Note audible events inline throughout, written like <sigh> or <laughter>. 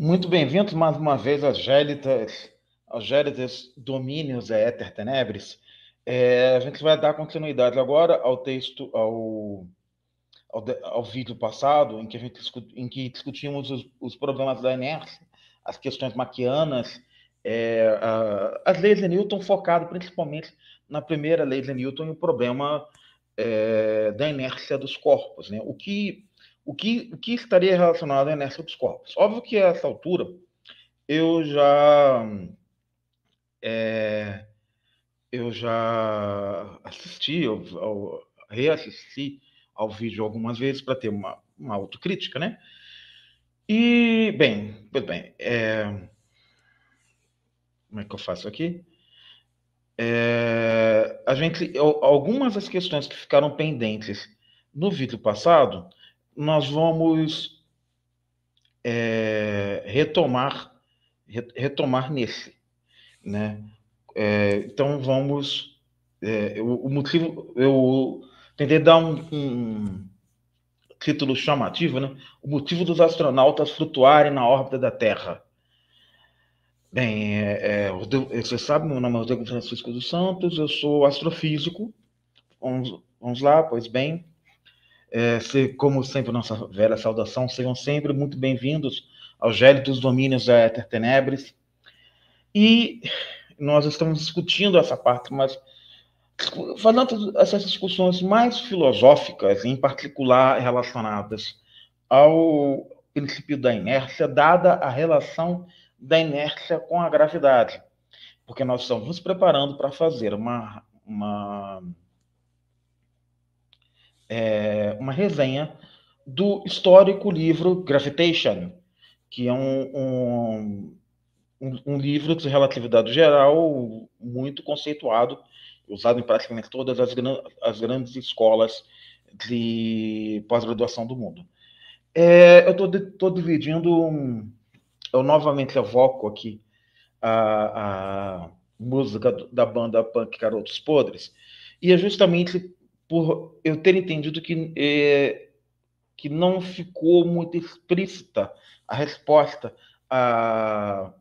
Muito bem-vindos mais uma vez aos Gélitas, aos Gélitas Domínios é Éter Tenebris. É, a gente vai dar continuidade agora ao texto, ao, ao, ao vídeo passado, em que, a gente, em que discutimos os, os problemas da inércia, as questões maquianas, é, a, as leis de Newton, focado principalmente na primeira lei de Newton e o problema é, da inércia dos corpos. Né? O que o que, o que estaria relacionado inércia dos corpos. Óbvio que a essa altura eu já. É, eu já assisti, eu, eu reassisti ao vídeo algumas vezes para ter uma, uma autocrítica, né? E, bem, pois bem, é, como é que eu faço aqui? É, a gente, algumas das questões que ficaram pendentes no vídeo passado, nós vamos é, retomar retomar nesse, né? É, então vamos é, o, o, motivo eu tentei dar um, um, título chamativo, né? O motivo dos astronautas flutuarem na órbita da Terra. Bem, é, é você sabe, meu nome é Rodrigo Francisco dos Santos, eu sou astrofísico. Vamos, vamos lá, pois bem. É, se, como sempre, nossa velha saudação, sejam sempre muito bem-vindos ao dos Domínios da Éter Tenebres. E nós estamos discutindo essa parte, mas fazendo essas discussões mais filosóficas, em particular relacionadas ao princípio da inércia, dada a relação da inércia com a gravidade. Porque nós estamos nos preparando para fazer uma, uma é, uma resenha do histórico livro Gravitation, que é um, um, um livro de relatividade geral muito conceituado, usado em praticamente todas as, as grandes escolas de pós-graduação do mundo. É, eu estou dividindo, eu novamente evoco aqui a, a música da banda punk Garotos Podres, e é justamente por eu ter entendido que, é, que não ficou muito explícita a resposta a,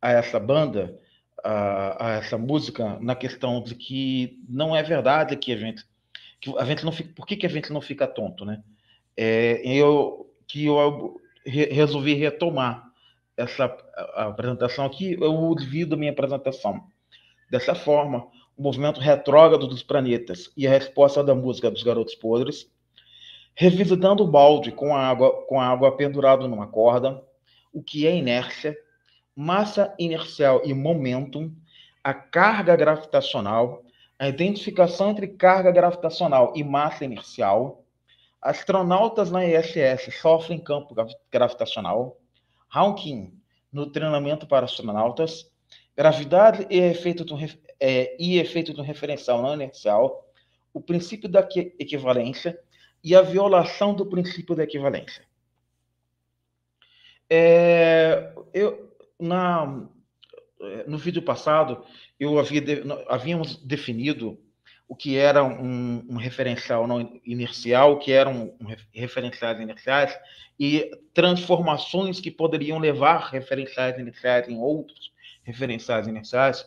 a essa banda, a, a, essa música, na questão de que não é verdade que a gente, que a gente não fica, por que, que a gente não fica tonto, né? É, eu, que eu re, resolvi retomar essa apresentação aqui, eu divido minha apresentação dessa forma, o movimento retrógrado dos planetas e a resposta da música dos Garotos Podres, revisitando o balde com a água, com a água pendurado numa corda, o que é inércia, massa inercial e momentum, a carga gravitacional, a identificação entre carga gravitacional e massa inercial, astronautas na ISS sofrem campo gravitacional, Hawking no treinamento para astronautas, gravidade e efeito é, e efeito do referencial não inercial, o princípio da equivalência e a violação do princípio da equivalência. É, eu, na, no vídeo passado, eu havia, havíamos definido o que era um, um referencial não inercial, o que eram um, um, referenciais inerciais e transformações que poderiam levar referenciais inerciais em outros referenciais inerciais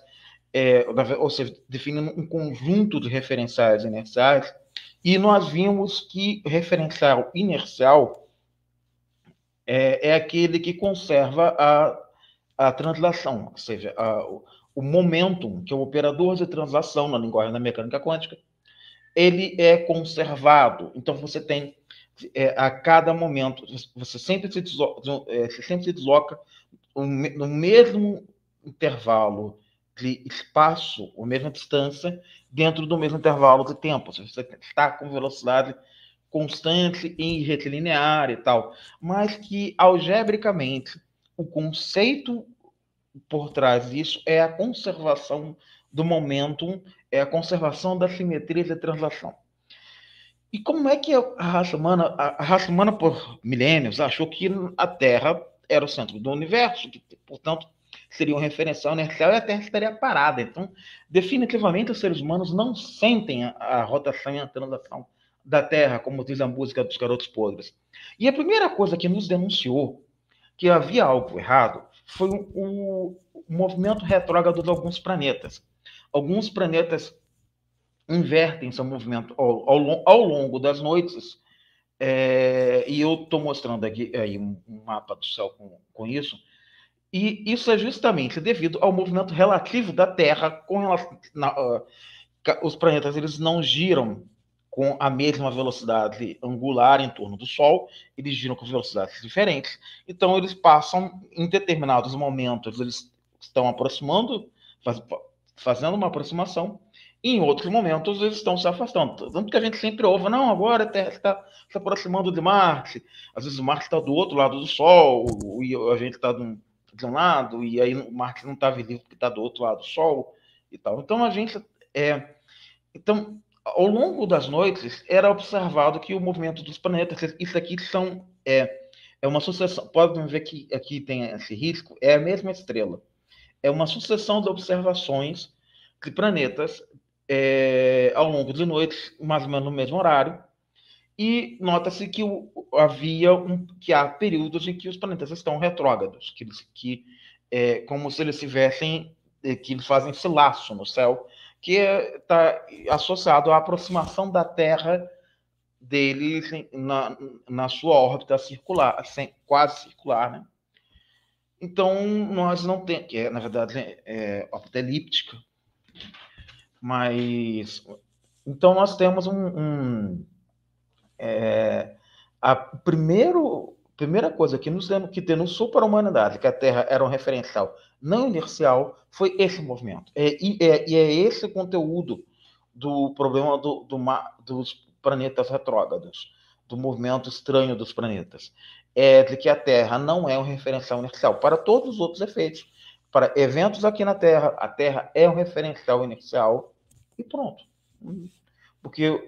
é, ou seja, definindo um conjunto de referenciais inerciais, e nós vimos que referencial inercial é, é aquele que conserva a, a translação, ou seja, a, o momentum, que é o operador de translação na linguagem da mecânica quântica, ele é conservado. Então, você tem é, a cada momento, você sempre se é, sempre se desloca no mesmo intervalo de espaço, ou mesma distância, dentro do mesmo intervalo de tempo. Se você está com velocidade constante em retilinear e tal, mas que algebricamente o conceito por trás disso é a conservação do momento, é a conservação da simetria de translação. E como é que a raça humana, a raça humana por milênios achou que a Terra era o centro do universo, que, portanto, seria um referencial inercial né? e a Terra estaria parada. Então, definitivamente, os seres humanos não sentem a, a rotação e a translação da Terra, como diz a música dos Garotos Podres. E a primeira coisa que nos denunciou que havia algo errado foi o, o movimento retrógrado de alguns planetas. Alguns planetas invertem seu movimento ao, ao, ao longo das noites. É, e eu estou mostrando aqui aí, um mapa do céu com, com isso. E isso é justamente devido ao movimento relativo da Terra com relação. uh, os planetas eles não giram com a mesma velocidade angular em torno do Sol, eles giram com velocidades diferentes. Então, eles passam, em determinados momentos, eles estão aproximando, faz, fazendo uma aproximação, e em outros momentos eles estão se afastando. Tanto que a gente sempre ouve, não, agora a Terra está se aproximando de Marte. Às vezes Marte está do outro lado do Sol, e a gente está num de um lado, e aí o Marte não estava tá visível porque está do outro lado do sol e tal. Então a gente. É, então, ao longo das noites, era observado que o movimento dos planetas, isso aqui são. É, é uma sucessão. Podem ver que aqui tem esse risco, é a mesma estrela. É uma sucessão de observações de planetas é, ao longo de noites, mais ou menos no mesmo horário, e nota-se que o, havia um, que há períodos em que os planetas estão retrógrados, que, que é, como se eles tivessem, é, que eles fazem esse laço no céu, que está é, associado à aproximação da Terra deles na, na sua órbita circular, quase circular, né? Então, nós não temos, que é, na verdade é, é órbita elíptica, mas. Então, nós temos um, um é, a primeiro, primeira coisa que nos que denunciou para a humanidade que a Terra era um referencial não inercial foi esse movimento. É, e, é, e é esse conteúdo do problema do, do dos planetas retrógrados, do movimento estranho dos planetas, é de que a Terra não é um referencial inercial para todos os outros efeitos. Para eventos aqui na Terra, a Terra é um referencial inercial e pronto. Porque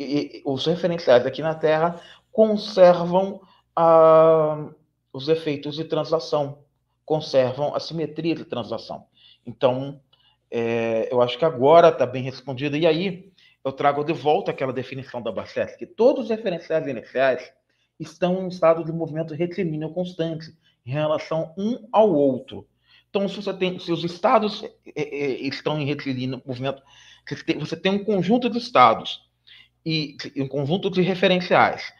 e, e, os referenciais aqui na Terra conservam ah, os efeitos de translação, conservam a simetria de translação. Então, é, eu acho que agora está bem respondido. E aí, eu trago de volta aquela definição da Bachet, que todos os referenciais iniciais estão em estado de movimento retilíneo constante em relação um ao outro. Então, se, você tem, se os estados é, é, estão em retilíneo movimento, você tem um conjunto de estados e um conjunto de referenciais.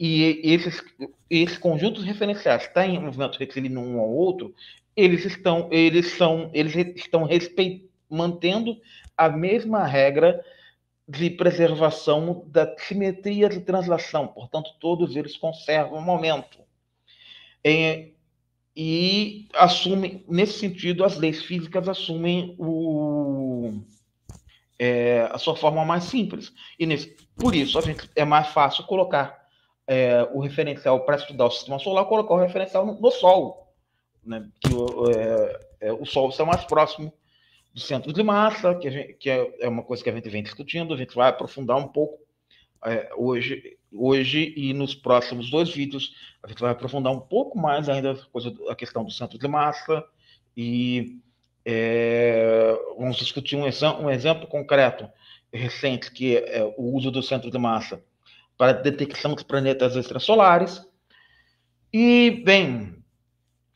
E esses, esses conjuntos de referenciais está em movimento retilíneo um ao outro, eles estão, eles são, eles estão mantendo a mesma regra de preservação da simetria de translação. Portanto, todos eles conservam o momento. É, e assumem, nesse sentido, as leis físicas assumem o é, a sua forma mais simples. E nesse, por isso, a gente, é mais fácil colocar é, o referencial para estudar o sistema solar, colocar o referencial no, no Sol, né? que é, é, o Sol está mais próximo do centro de massa, que, gente, que é, é, uma coisa que a gente vem discutindo, a gente vai aprofundar um pouco é, hoje, hoje e nos próximos dois vídeos, a gente vai aprofundar um pouco mais ainda a, coisa, a questão do centro de massa e é, vamos discutir um, um exemplo concreto recente, que é, é o uso do centro de massa para detecção dos planetas extrasolares. E, bem,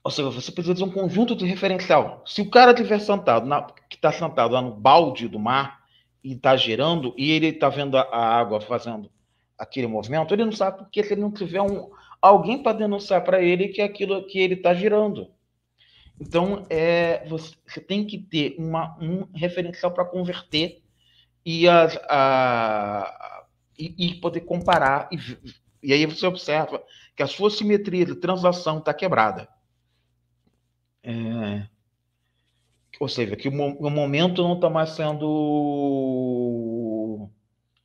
ou seja, você precisa de um conjunto de referencial. Se o cara estiver sentado, na, que está sentado lá no balde do mar e está gerando, e ele está vendo a, a água fazendo aquele movimento, ele não sabe porque se ele não tiver um, alguém para denunciar para ele que aquilo que ele está girando. Então, é, você, você tem que ter uma, um referencial para converter e, as, a, e, e, poder comparar. E, e aí você observa que a sua simetria de translação está quebrada. É, ou seja, que o, o momento não está mais sendo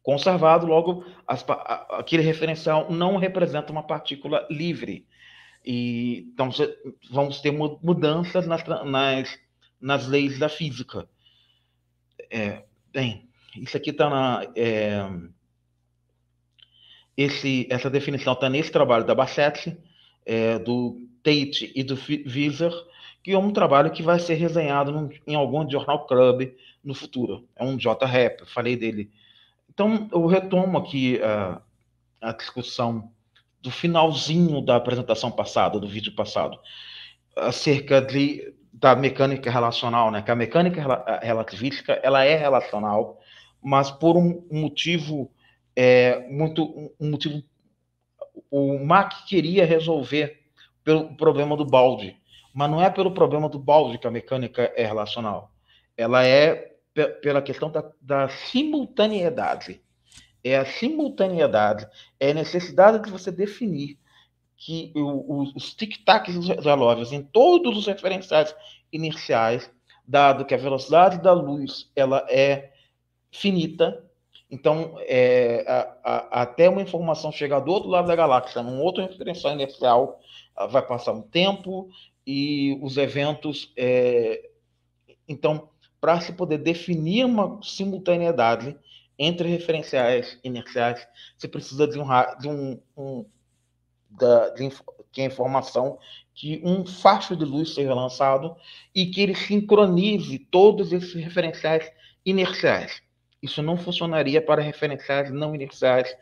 conservado, logo as, a, aquele referencial não representa uma partícula livre. E, então vamos ter mudanças nas, nas, nas leis da física. É, bem, isso aqui está na. É, esse, essa definição está nesse trabalho da Bassetti, é, do Tate e do Visor, que é um trabalho que vai ser resenhado num, em algum jornal club no futuro. É um J-Rap, falei dele. Então, eu retomo aqui a, a discussão do finalzinho da apresentação passada, do vídeo passado, acerca de, da mecânica relacional, né? Que a mecânica rel relativística ela é relacional, mas por um motivo é, muito um motivo o Mac queria resolver pelo problema do balde, mas não é pelo problema do balde que a mecânica é relacional. Ela é pela questão da, da simultaneidade é a simultaneidade, é a necessidade de você definir que os, os tic-tacs dos relógios em todos os referenciais iniciais dado que a velocidade da luz ela é finita, então é, a, a, até uma informação chegar do outro lado da galáxia, num outro referencial inercial, ah, vai passar um tempo e os eventos. É, então, para se poder definir uma simultaneidade, entre referenciais inerciais, você precisa de um, de um, um da, de, de informação que um facho de luz seja lançado e que ele sincronize todos esses referenciais inerciais. Isso não funcionaria para referenciais não inerciais.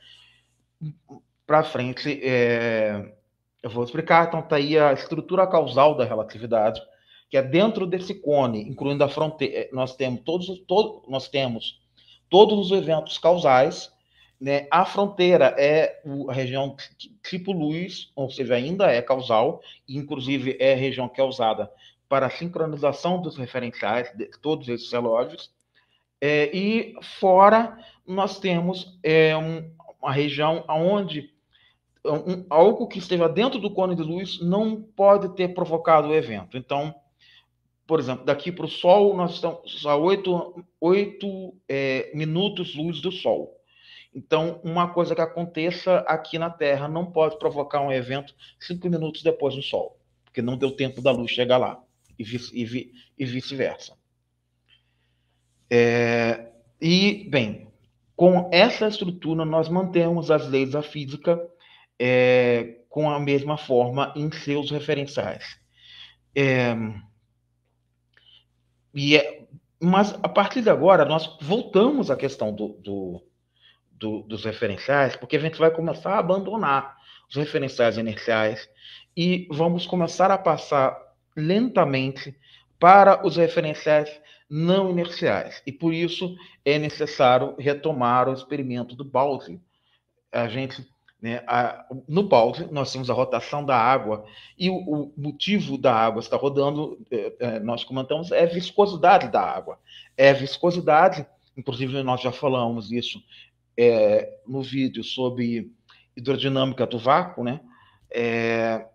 Para frente, é... eu vou explicar. Então, está aí a estrutura causal da relatividade, que é dentro desse cone, incluindo a fronteira. Nós temos todos, nós temos todos os eventos causais. Né? A fronteira é a região tipo luz, ou seja, ainda é causal, e inclusive é a região que é usada para a sincronização dos referenciais de todos esses relógios. É, e fora, nós temos é, um, uma região onde um, algo que esteja dentro do cone de luz não pode ter provocado o evento. Então, por exemplo, daqui para o Sol, nós estamos a 8, 8 é, minutos luz do Sol. Então, uma coisa que aconteça aqui na Terra não pode provocar um evento cinco minutos depois do Sol, porque não deu tempo da luz chegar lá, e, vice, e vice-versa. É, e, bem, com essa estrutura, nós mantemos as leis da física é, com a mesma forma em seus referenciais. É, e é, mas a partir de agora nós voltamos à questão do, do, do, dos referenciais, porque a gente vai começar a abandonar os referenciais inerciais e vamos começar a passar lentamente para os referenciais não inerciais. E por isso é necessário retomar o experimento do Balde. A gente né? A, no Balde, nós temos a rotação da água, e o, o motivo da água estar rodando, é, é, nós comentamos, é a viscosidade da água. É a viscosidade, inclusive nós já falamos isso é, no vídeo sobre hidrodinâmica do vácuo, né? É,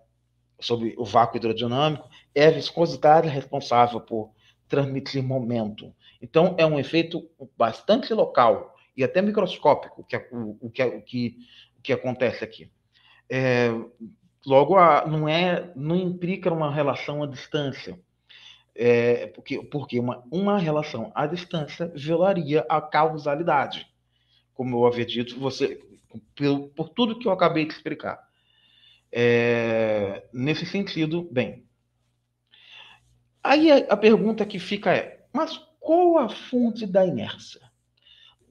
sobre o vácuo hidrodinâmico, é a viscosidade responsável por transmitir momento. Então, é um efeito bastante local e até microscópico, que, é o, que, é, o que que acontece aqui. É, logo, a, não é, não implica uma relação à distância, é, porque, porque uma, uma relação à distância violaria a causalidade, como eu havia dito, você por, por tudo que eu acabei de explicar. É, nesse sentido, bem. Aí a, a pergunta que fica é: mas qual a fonte da inércia?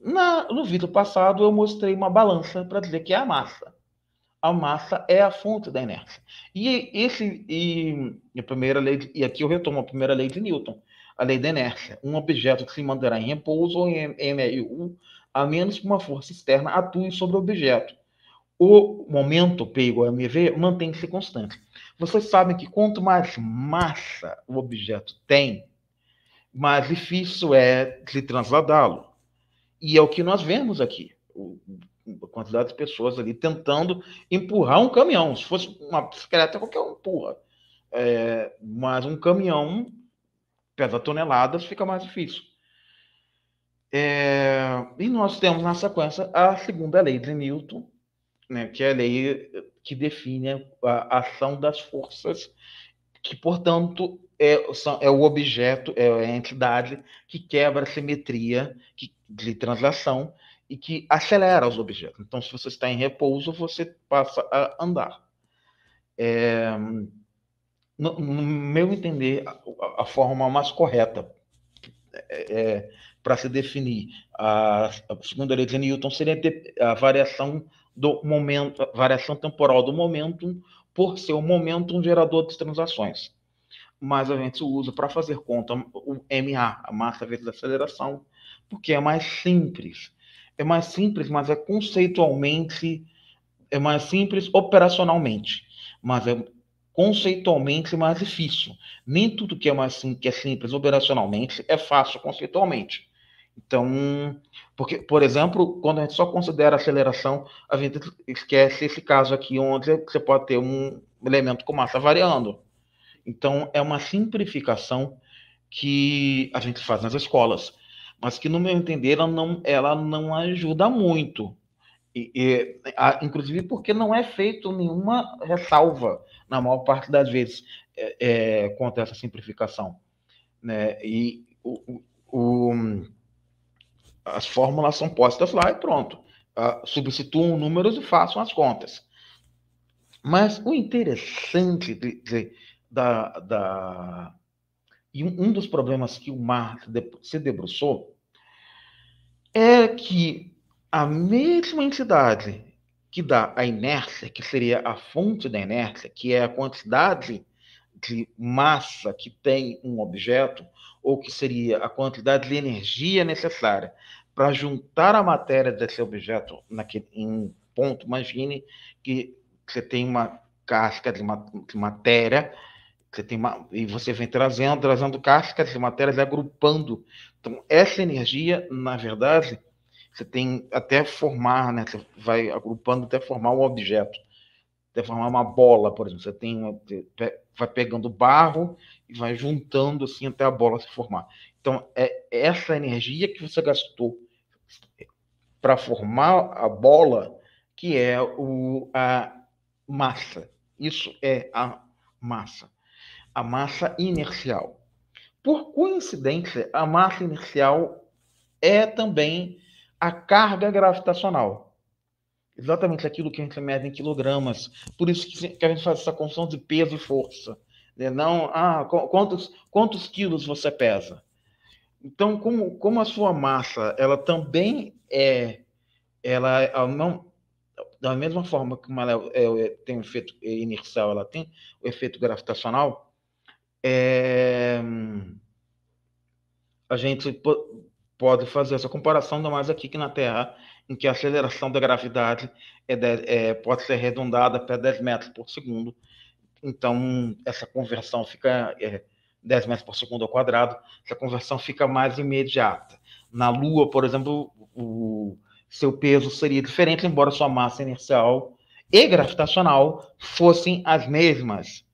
Na, no vídeo passado, eu mostrei uma balança para dizer que é a massa. A massa é a fonte da inércia. E esse e a primeira lei e aqui eu retomo a primeira lei de Newton, a lei da inércia. Um objeto que se manterá em repouso ou em MRU, a menos que uma força externa atue sobre o objeto. O momento P igual a MV mantém-se constante. Vocês sabem que quanto mais massa o objeto tem, mais difícil é de trasladá-lo. E é o que nós vemos aqui. O, a quantidade de pessoas ali tentando empurrar um caminhão. Se fosse uma bicicleta, qualquer um empurra. É, mas um caminhão pesa toneladas, fica mais difícil. É, e nós temos na sequência a segunda lei de Newton, né, que é a lei que define a ação das forças, que, portanto, é, são, é o objeto, é a entidade que quebra a simetria, que de translação e que acelera os objetos. Então, se você está em repouso, você passa a andar. É, no, no, meu entender, a, a forma mais correta é, é para se definir a, a segunda lei de Newton seria a variação do momento, variação temporal do momento por ser o momento um gerador de transações mais a gente usa para fazer conta o MA, a massa vezes a aceleração, porque é mais simples. É mais simples, mas é conceitualmente, é mais simples operacionalmente, mas é conceitualmente mais difícil. Nem tudo que é mais sim, que é simples operacionalmente é fácil conceitualmente. Então, porque, por exemplo, quando a gente só considera aceleração, a gente esquece esse caso aqui onde você pode ter um elemento com massa variando. Então, é uma simplificação que a gente faz nas escolas, mas que, no meu entender, ela não, ela não ajuda muito. E, e, a, inclusive porque não é feito nenhuma ressalva, na maior parte das vezes, é, é, contra essa simplificação. Né? E o, o, as fórmulas são postas lá e pronto. Uh, substituam números e façam as contas. Mas o interessante de, de, da, da... E um dos problemas que o Marx se debruçou é que a mesma entidade que dá a inércia, que seria a fonte da inércia, que é a quantidade de massa que tem um objeto, ou que seria a quantidade de energia necessária para juntar a matéria desse objeto naquele, em um ponto. Imagine que você tem uma casca de, mat de matéria você tem uma, e você vem trazendo, trazendo cascas de matérias, agrupando. Então, essa energia, na verdade, você tem até formar, né? Você vai agrupando até formar um objeto, até formar uma bola, por exemplo. Você tem vai pegando barro e vai juntando assim até a bola se formar. Então, é essa energia que você gastou para formar a bola que é o, a massa. Isso é a massa a massa inercial. Por coincidência, a massa inercial é também a carga gravitacional. Exatamente aquilo que a gente mede em quilogramas. Por isso que a gente faz essa construção de peso e força. Né? Não, ah, quantos, quantos quilos você pesa? Então, como, como a sua massa, ela também é, ela, ela não, da mesma forma que uma, é, é tem o efeito inercial, ela tem o efeito gravitacional, é... A gente pode fazer essa comparação, ainda mais aqui que na Terra, em que a aceleração da gravidade é, de, é pode ser arredondada até 10 metros por segundo. Então, essa conversão fica é, 10 metros por segundo ao quadrado, essa conversão fica mais imediata. Na Lua, por exemplo, o seu peso seria diferente, embora sua massa inercial e gravitacional fossem as mesmas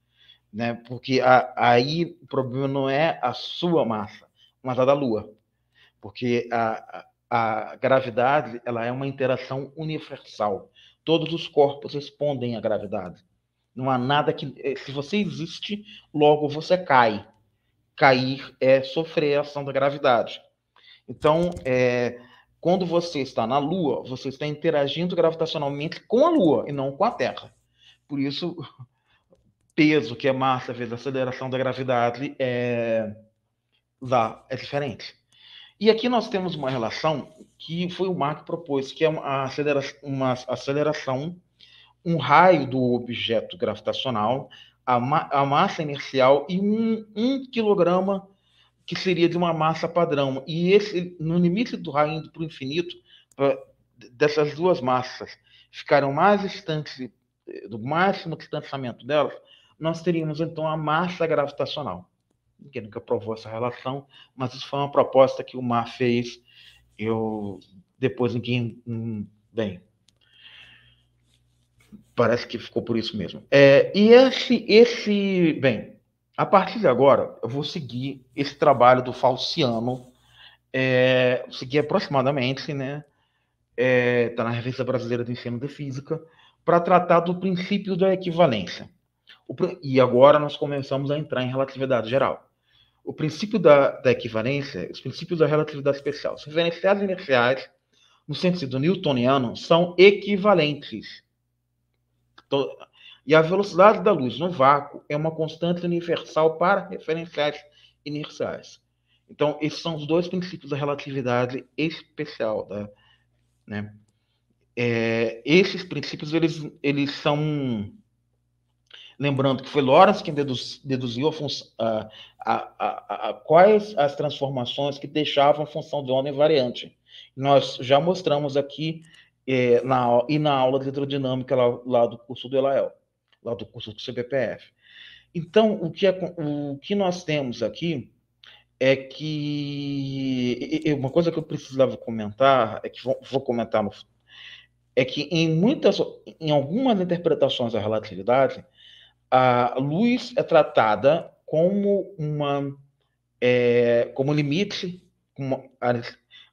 né? Porque a, aí o problema não é a sua massa, mas a da Lua, porque a, a gravidade ela é uma interação universal. Todos os corpos respondem à gravidade. Não há nada que eh, se você existe, logo você cai. Cair é sofrer a ação da gravidade. Então, é, quando você está na Lua, você está interagindo gravitacionalmente com a Lua e não com a Terra. Por isso, peso, que é massa, vezes a aceleração da gravidade, é, dá, é diferente. E aqui nós temos uma relação que foi o Mark que propôs, que é uma, acelera uma aceleração, um raio do objeto gravitacional, a, ma a massa inercial e um, um quilograma que seria de uma massa padrão. E esse, no limite do raio indo para o infinito, pra, dessas duas massas ficaram mais distantes eh, do máximo distanciamento delas, nós teríamos então a massa gravitacional. Ninguém nunca provou essa relação, mas isso foi uma proposta que o Mar fez. Eu depois ninguém. Bem. Parece que ficou por isso mesmo. É, e esse, esse. Bem, a partir de agora, eu vou seguir esse trabalho do Falciano, é, seguir aproximadamente, né? Está é, tá na Revista Brasileira de Ensino de Física, para tratar do princípio da equivalência e agora nós começamos a entrar em relatividade geral. O princípio da, da equivalência, os princípios da relatividade especial, os referenciais inerciais, no sentido newtoniano, são equivalentes. Então, e a velocidade da luz no vácuo é uma constante universal para referenciais inerciais. Então, esses são os dois princípios da relatividade especial. Da, tá? né? É, esses princípios, eles, eles são Lembrando que foi Lawrence quem deduz, deduziu a função, a, a, quais as transformações que deixavam a função de onda invariante. Nós já mostramos aqui é, na, e na aula de hidrodinâmica lá, lá, do curso do ELAEL, lá do curso do CBPF. Então, o que, é, o que nós temos aqui é que uma coisa que eu precisava comentar é que vou, vou comentar no, é que em muitas em algumas interpretações da relatividade a luz é tratada como uma é, como limite, como a,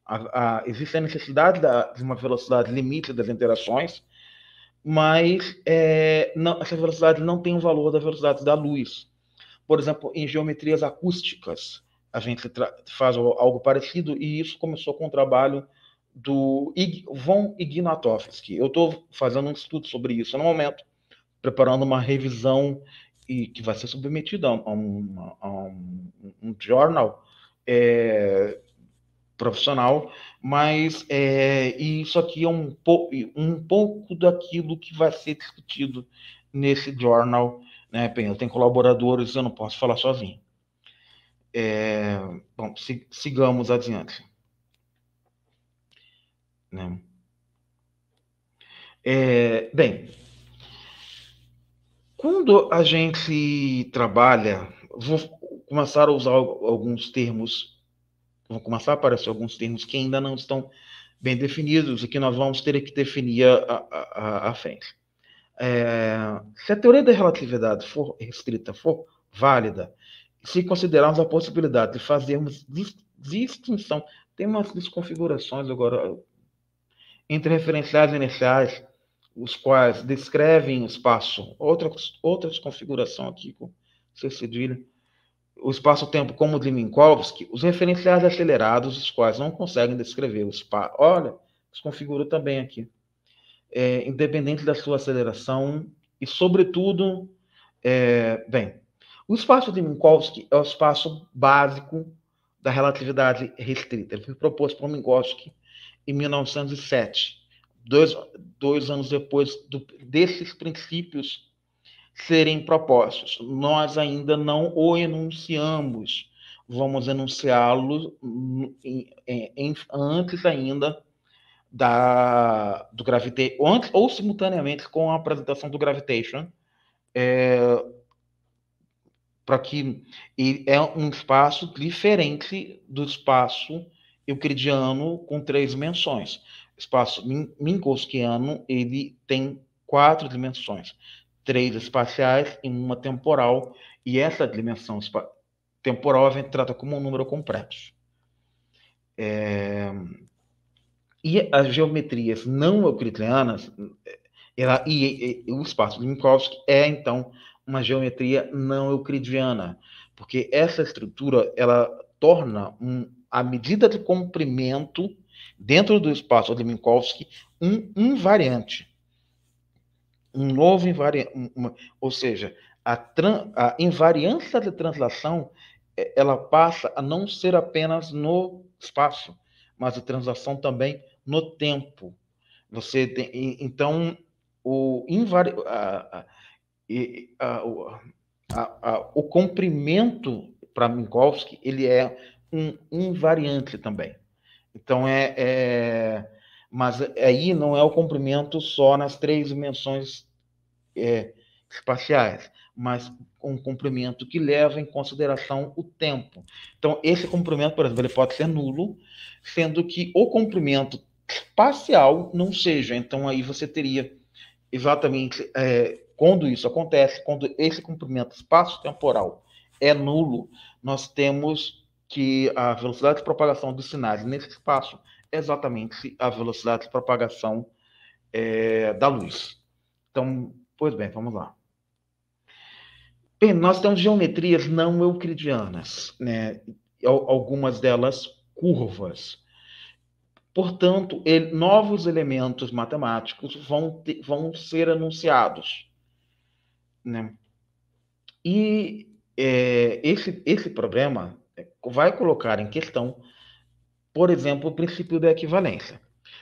a, a, existe a necessidade da, de uma velocidade limite das interações, mas é, não, essa velocidade não tem o valor da velocidade da luz. Por exemplo, em geometrias acústicas, a gente faz algo parecido, e isso começou com o trabalho do Ig von Ignatovsky. Eu estou fazendo um estudo sobre isso no momento, preparando uma revisão e que vai ser submetida a, um, a um, um jornal é, profissional, mas é, isso aqui é um, po, um pouco daquilo que vai ser discutido nesse jornal. Né? Bem, eu tenho colaboradores, eu não posso falar sozinho. É, bom, sigamos adiante. Né? É, bem, quando a gente trabalha, vou começar a usar alguns termos, vão começar a aparecer alguns termos que ainda não estão bem definidos e que nós vamos ter que definir à frente. É, se a teoria da relatividade for restrita, for válida, se considerarmos a possibilidade de fazermos distinção, tem umas desconfigurações agora entre referenciais iniciais os quais descrevem o espaço, outras, outras configuração aqui com Cedilha, o espaço-tempo como de Minkowski, os referenciais acelerados, os quais não conseguem descrever o espaço. Olha, se também aqui. É, independente da sua aceleração e, sobretudo, é, bem, o espaço de Minkowski é o espaço básico da relatividade restrita. Ele foi proposto por Minkowski em 1907 dois, dois anos depois do, desses princípios serem propostos. Nós ainda não o enunciamos, vamos enunciá-lo antes ainda da, do Gravitation, ou simultaneamente com a apresentação do Gravitation, é, para que é um espaço diferente do espaço euclidiano com três dimensões espaço minkowskiano ele tem quatro dimensões, três espaciais e uma temporal, e essa dimensão temporal a gente trata como um número complexo. É... E as geometrias não euclidianas, ela, e, e, e, o espaço de Minkowski é então uma geometria não euclidiana, porque essa estrutura ela torna um, a medida de comprimento dentro do espaço de Minkowski, um invariante. Um novo invariante, ou seja, a, a invariância de translação é, ela passa a não ser apenas no espaço, mas a translação também no tempo. Você tem, então o, a, a, o comprimento para Minkowski ele é um invariante também. Então é, é, mas aí não é o comprimento só nas três dimensões é, espaciais, mas um comprimento que leva em consideração o tempo. Então esse comprimento, por exemplo, ele pode ser nulo, sendo que o comprimento espacial não seja. Então aí você teria exatamente é, quando isso acontece, quando esse comprimento espaço-temporal é nulo, nós temos que a velocidade de propagação dos sinais nesse espaço é exatamente a velocidade de propagação é, da luz. Então, pois bem, vamos lá. Bem, nós temos geometrias não euclidianas, né? algumas delas curvas. Portanto, ele, novos elementos matemáticos vão, te, vão ser anunciados. Né? E é, esse, esse problema vai colocar em questão, por exemplo, o princípio da equivalência.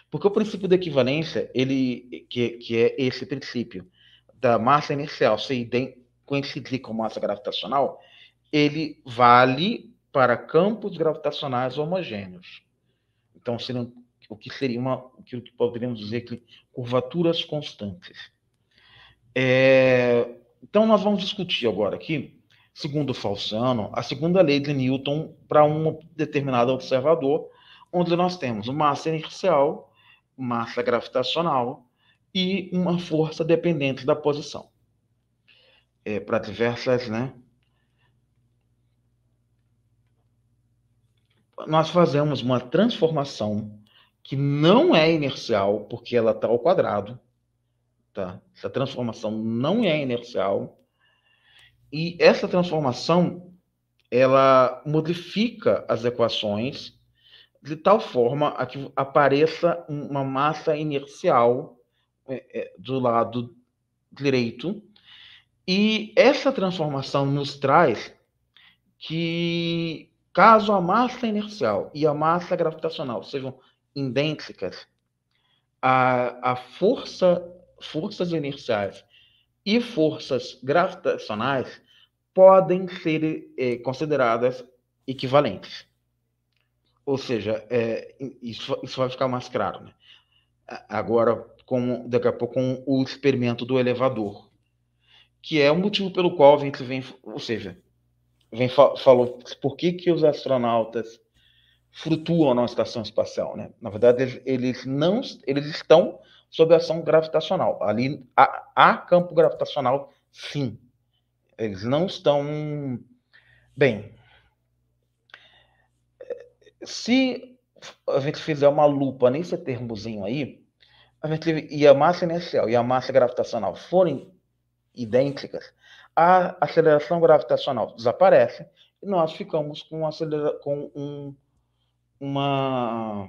Porque o princípio da equivalência, ele, que, que é esse princípio da massa inercial se coincidir com massa gravitacional, ele vale para campos gravitacionais homogêneos. Então, seriam, o que seria uma, o que poderíamos dizer que curvaturas constantes. É, então, nós vamos discutir agora aqui segundo Falciano, a segunda lei de Newton para um determinado observador, onde nós temos massa inercial, massa gravitacional e uma força dependente da posição. É, para diversas, né? Nós fazemos uma transformação que não é inercial, porque ela está ao quadrado, tá? Essa transformação não é inercial, e essa transformação ela modifica as equações de tal forma a que apareça uma massa inercial é, é, do lado direito. E essa transformação nos traz que, caso a massa inercial e a massa gravitacional sejam idênticas, a, a força, forças inerciais e forças gravitacionais podem ser é, consideradas equivalentes. Ou seja, é, isso, isso, vai ficar mais claro. Né? Agora, com, daqui a pouco, com o experimento do elevador, que é o motivo pelo qual a gente vem, ou seja, vem falou por que, que os astronautas flutuam na estação espacial, né? Na verdade, eles, eles não, eles estão sob ação gravitacional. Ali há, há campo gravitacional, sim. Eles não estão. Bem, se a gente fizer uma lupa nesse termozinho aí, a gente, e a massa inercial e a massa gravitacional forem idênticas, a aceleração gravitacional desaparece e nós ficamos com, acelera, com um, uma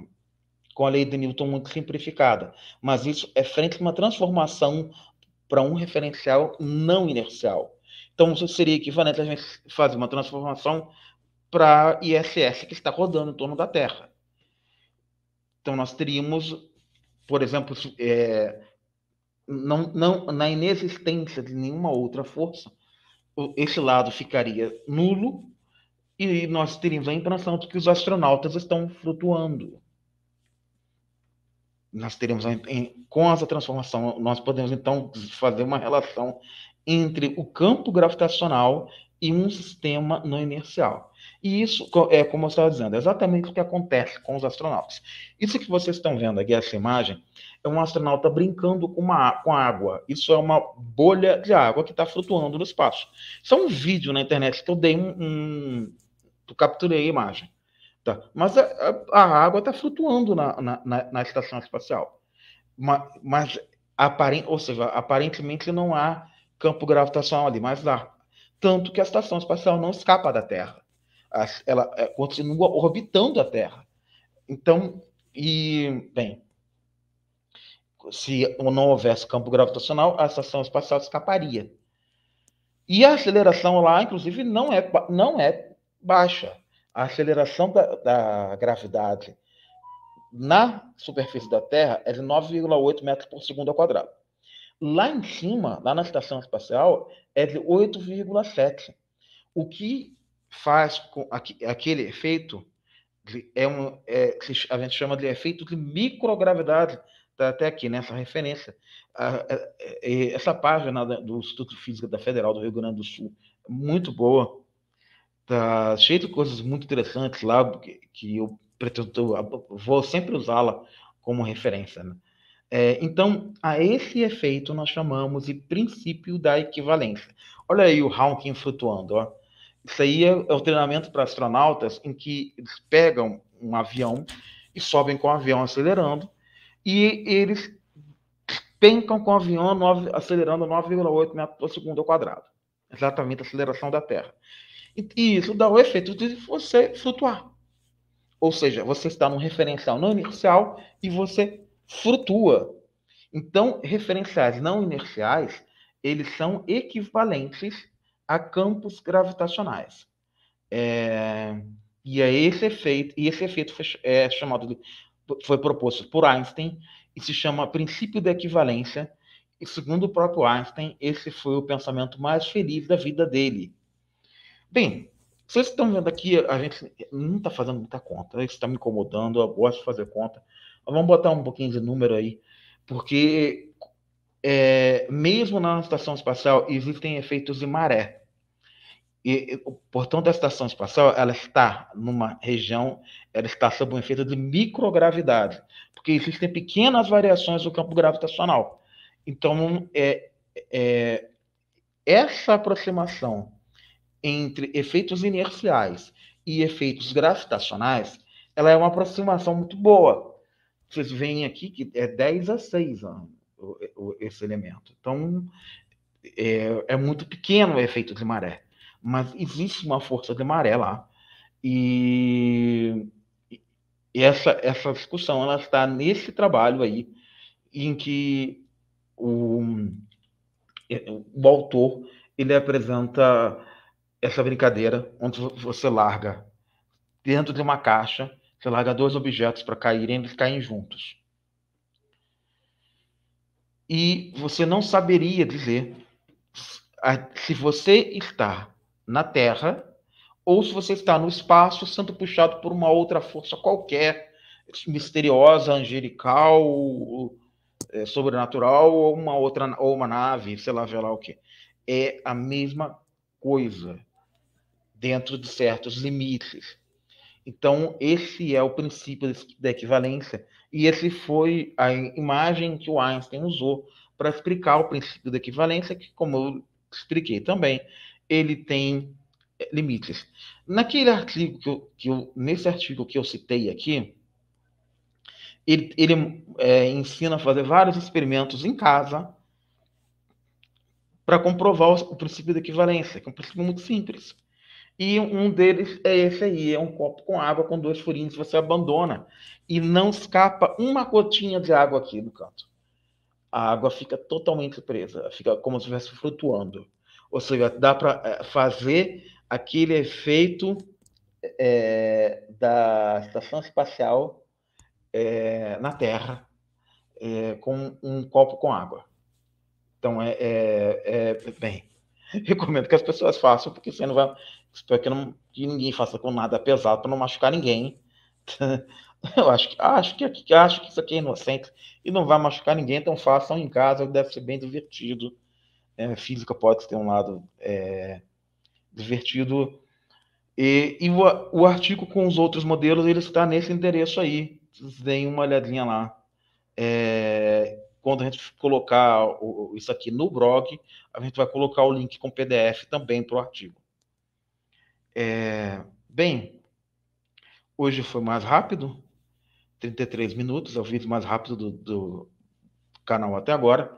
com a lei de Newton muito simplificada, mas isso é frente a uma transformação para um referencial não inercial. Então, isso seria equivalente a gente fazer uma transformação para ISS que está rodando em torno da Terra. Então, nós teríamos, por exemplo, é, não, não, na inexistência de nenhuma outra força, esse lado ficaria nulo e nós teríamos a impressão de que os astronautas estão flutuando nós teremos com essa transformação nós podemos então fazer uma relação entre o campo gravitacional e um sistema não inercial. E isso é como eu estava dizendo, é exatamente o que acontece com os astronautas. Isso que vocês estão vendo aqui essa imagem é um astronauta brincando com uma com água. Isso é uma bolha de água que está flutuando no espaço. Isso é um vídeo na internet que eu dei um, um eu capturei a imagem. Tá? Mas a, é, a, é, a água está flutuando na, na, na, na, estação espacial. Mas, mas aparent, ou seja, aparentemente não há campo gravitacional ali, mas há. Tanto que a estação espacial não escapa da Terra. Ela é, continua orbitando a Terra. Então, e, bem, se não houvesse campo gravitacional, a estação espacial escaparia. E a aceleração lá, inclusive, não é, não é baixa a aceleração da, da gravidade na superfície da Terra é de 9,8 metros por segundo ao quadrado. Lá em cima, lá na estação espacial, é de 8,7. O que faz com aquele efeito é um, é, a gente chama de efeito de microgravidade, está até aqui nessa né, referência. É, é, essa página do Instituto de Física da Federal do Rio Grande do Sul, muito boa, tá cheio de coisas muito interessantes lá que eu pretendo, vou sempre usá-la como referência. Né? É, então, a esse efeito nós chamamos de princípio da equivalência. Olha aí o Hawking flutuando, ó. Isso aí é, é o treinamento para astronautas em que eles pegam um avião e sobem com o avião acelerando e eles pencam com o avião 9, acelerando 9,8 metros por segundo ao quadrado. Exatamente a aceleração da Terra. E isso dá o efeito de você flutuar. Ou seja, você está num referencial não inercial e você flutua. Então, referenciais não inerciais, eles são equivalentes a campos gravitacionais. É... E é esse efeito, e esse efeito foi, é chamado de, foi proposto por Einstein e se chama princípio da equivalência. E segundo o próprio Einstein, esse foi o pensamento mais feliz da vida dele Bem, vocês estão vendo aqui, a gente não está fazendo muita conta. Né? Isso está me incomodando, eu gosto de fazer conta. Mas vamos botar um pouquinho de número aí, porque é, mesmo na estação espacial existem efeitos de maré. E, portanto, a estação espacial ela está numa região, ela está sob um efeito de microgravidade, porque existem pequenas variações do campo gravitacional. Então, é, é, essa aproximação entre efeitos inerciais e efeitos gravitacionais, ela é uma aproximação muito boa. Vocês veem aqui que é 10 a 6 ó, esse elemento. Então, é, é, muito pequeno o efeito de maré, mas existe uma força de maré lá. E, e essa, essa discussão ela está nesse trabalho aí, em que o, o autor ele apresenta essa brincadeira onde você larga dentro de uma caixa, você larga dois objetos para caírem, eles caem juntos. E você não saberia dizer se você está na Terra ou se você está no espaço sendo puxado por uma outra força qualquer, misteriosa, angelical, é, sobrenatural ou uma outra ou uma nave, sei lá, sei lá o quê, É a mesma coisa dentro de certos limites. Então, esse é o princípio da equivalência, e esse foi a imagem que o Einstein usou para explicar o princípio da equivalência, que, como eu expliquei também, ele tem eh, limites. Naquele artigo que eu, que eu nesse artigo que eu citei aqui, ele, ele é, ensina a fazer vários experimentos em casa para comprovar o, o princípio da equivalência, que é um princípio muito simples. E um deles é esse aí, é um copo com água com dois furinhos, você abandona e não escapa uma gotinha de água aqui no canto. A água fica totalmente presa, fica como se estivesse flutuando. Ou seja, dá para é, fazer aquele efeito é, da estação espacial é, na Terra é, com um copo com água. Então, é, é, é bem, <laughs> recomendo que as pessoas façam, porque você não vai Espero que, não, que ninguém faça com nada pesado para não machucar ninguém. <laughs> Eu acho que, acho, que, acho que isso aqui é inocente e não vai machucar ninguém, então façam em casa, deve ser bem divertido. É, física pode ter um lado é, divertido. E, e o, o, artigo com os outros modelos ele está nesse endereço aí. Deem uma olhadinha lá. É, quando a gente colocar o, isso aqui no blog, a gente vai colocar o link com PDF também para o artigo. É, bem, hoje foi mais rápido, 33 minutos, é o vídeo mais rápido do, do canal até agora.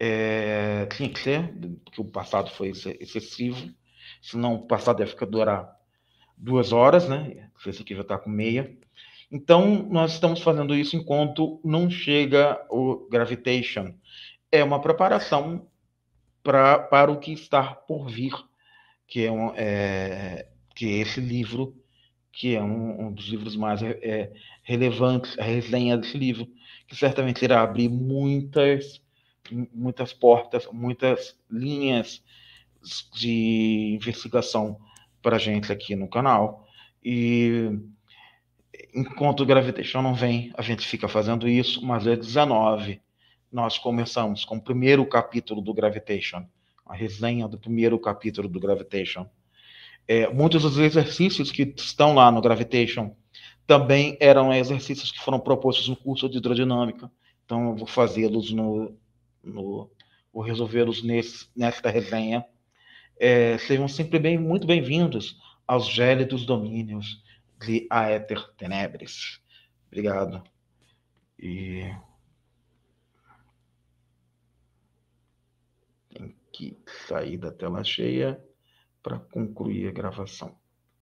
É, tinha que ser, porque o passado foi excessivo, senão o passado ia ficar durar duas horas, né? Esse aqui já está com meia. Então, nós estamos fazendo isso enquanto não chega o Gravitation. É uma preparação pra, para o que está por vir que é, um, é, que é esse livro, que é um, um dos livros mais é, é, relevantes, a resenha desse livro, que certamente irá abrir muitas, muitas portas, muitas linhas de investigação para a gente aqui no canal. E enquanto o Gravitation não vem, a gente fica fazendo isso, mas é 19. Nós começamos com o primeiro capítulo do Gravitation, a resenha do primeiro capítulo do Gravitation. É, muitos dos exercícios que estão lá no Gravitation também eram exercícios que foram propostos no curso de hidrodinâmica. Então, eu vou fazê-los no, no, vou resolvê-los nesta resenha. É, sejam sempre bem, muito bem-vindos aos gélidos domínios de Aether Tenebris. Obrigado. E... aqui, sair da tela cheia para concluir a gravação.